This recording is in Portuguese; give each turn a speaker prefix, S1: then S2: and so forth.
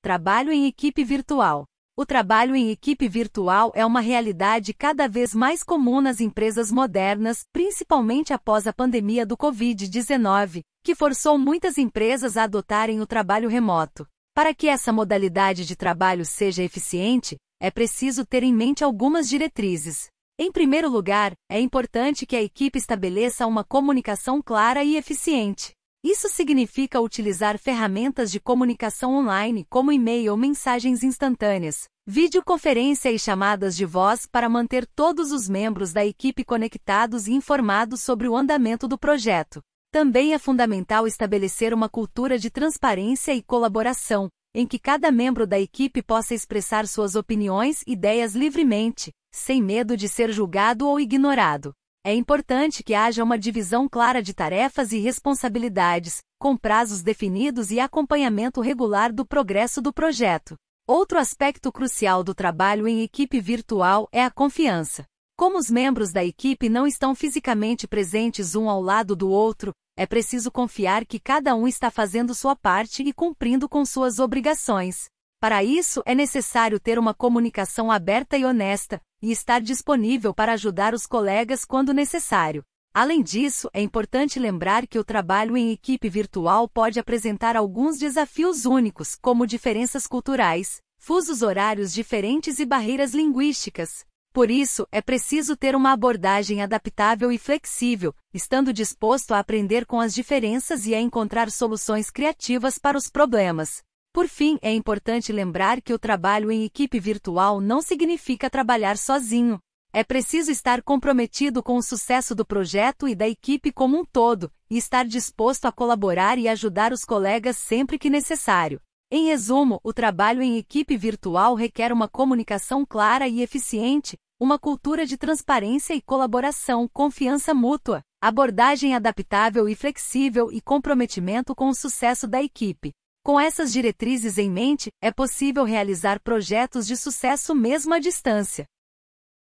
S1: Trabalho em equipe virtual. O trabalho em equipe virtual é uma realidade cada vez mais comum nas empresas modernas, principalmente após a pandemia do Covid-19, que forçou muitas empresas a adotarem o trabalho remoto. Para que essa modalidade de trabalho seja eficiente, é preciso ter em mente algumas diretrizes. Em primeiro lugar, é importante que a equipe estabeleça uma comunicação clara e eficiente. Isso significa utilizar ferramentas de comunicação online como e-mail, ou mensagens instantâneas, videoconferência e chamadas de voz para manter todos os membros da equipe conectados e informados sobre o andamento do projeto. Também é fundamental estabelecer uma cultura de transparência e colaboração, em que cada membro da equipe possa expressar suas opiniões e ideias livremente, sem medo de ser julgado ou ignorado. É importante que haja uma divisão clara de tarefas e responsabilidades, com prazos definidos e acompanhamento regular do progresso do projeto. Outro aspecto crucial do trabalho em equipe virtual é a confiança. Como os membros da equipe não estão fisicamente presentes um ao lado do outro, é preciso confiar que cada um está fazendo sua parte e cumprindo com suas obrigações. Para isso, é necessário ter uma comunicação aberta e honesta, e estar disponível para ajudar os colegas quando necessário. Além disso, é importante lembrar que o trabalho em equipe virtual pode apresentar alguns desafios únicos, como diferenças culturais, fusos horários diferentes e barreiras linguísticas. Por isso, é preciso ter uma abordagem adaptável e flexível, estando disposto a aprender com as diferenças e a encontrar soluções criativas para os problemas. Por fim, é importante lembrar que o trabalho em equipe virtual não significa trabalhar sozinho. É preciso estar comprometido com o sucesso do projeto e da equipe como um todo, e estar disposto a colaborar e ajudar os colegas sempre que necessário. Em resumo, o trabalho em equipe virtual requer uma comunicação clara e eficiente, uma cultura de transparência e colaboração, confiança mútua, abordagem adaptável e flexível e comprometimento com o sucesso da equipe. Com essas diretrizes em mente, é possível realizar projetos de sucesso mesmo à distância.